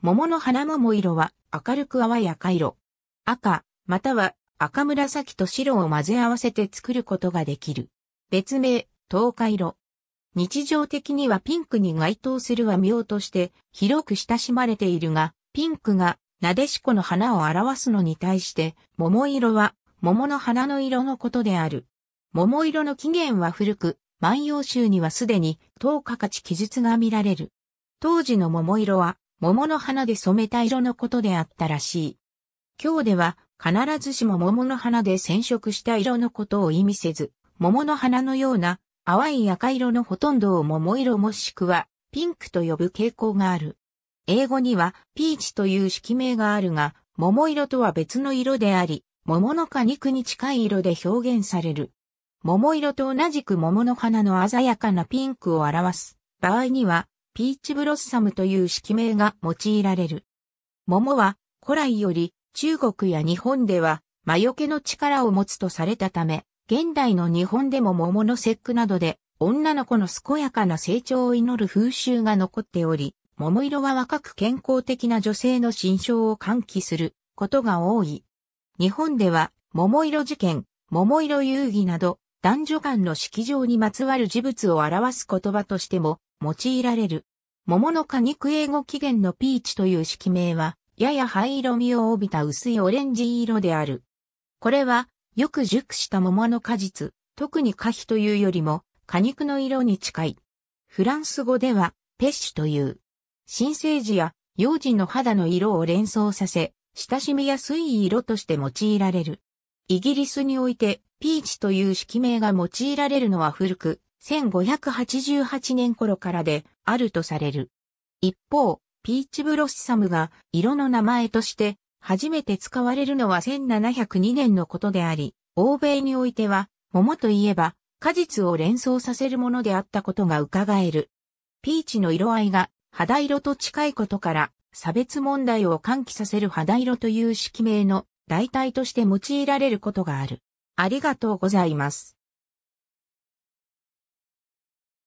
桃の花桃色は明るく淡やか色。赤、または赤紫と白を混ぜ合わせて作ることができる。別名、東海色。日常的にはピンクに該当する和名として広く親しまれているが、ピンクがなでしこの花を表すのに対して、桃色は桃の花の色のことである。桃色の起源は古く、万葉集にはすでに、東価価値記述が見られる。当時の桃色は、桃の花で染めた色のことであったらしい。今日では必ずしも桃の花で染色した色のことを意味せず、桃の花のような淡い赤色のほとんどを桃色もしくはピンクと呼ぶ傾向がある。英語にはピーチという式名があるが、桃色とは別の色であり、桃の果肉に近い色で表現される。桃色と同じく桃の花の鮮やかなピンクを表す場合には、ピーチブロッサムという式名が用いられる。桃は古来より中国や日本では魔除けの力を持つとされたため、現代の日本でも桃の節句などで女の子の健やかな成長を祈る風習が残っており、桃色は若く健康的な女性の心象を喚起することが多い。日本では桃色事件、桃色遊戯など男女間の式場にまつわる事物を表す言葉としても用いられる。桃の果肉英語起源のピーチという式名は、やや灰色味を帯びた薄いオレンジ色である。これは、よく熟した桃の果実、特に果皮というよりも、果肉の色に近い。フランス語では、ペッシュという。新生児や幼児の肌の色を連想させ、親しみやすい色として用いられる。イギリスにおいて、ピーチという式名が用いられるのは古く、1588年頃からであるとされる。一方、ピーチブロッサムが色の名前として初めて使われるのは1702年のことであり、欧米においては桃といえば果実を連想させるものであったことが伺える。ピーチの色合いが肌色と近いことから差別問題を喚起させる肌色という式名の代替として用いられることがある。ありがとうございます。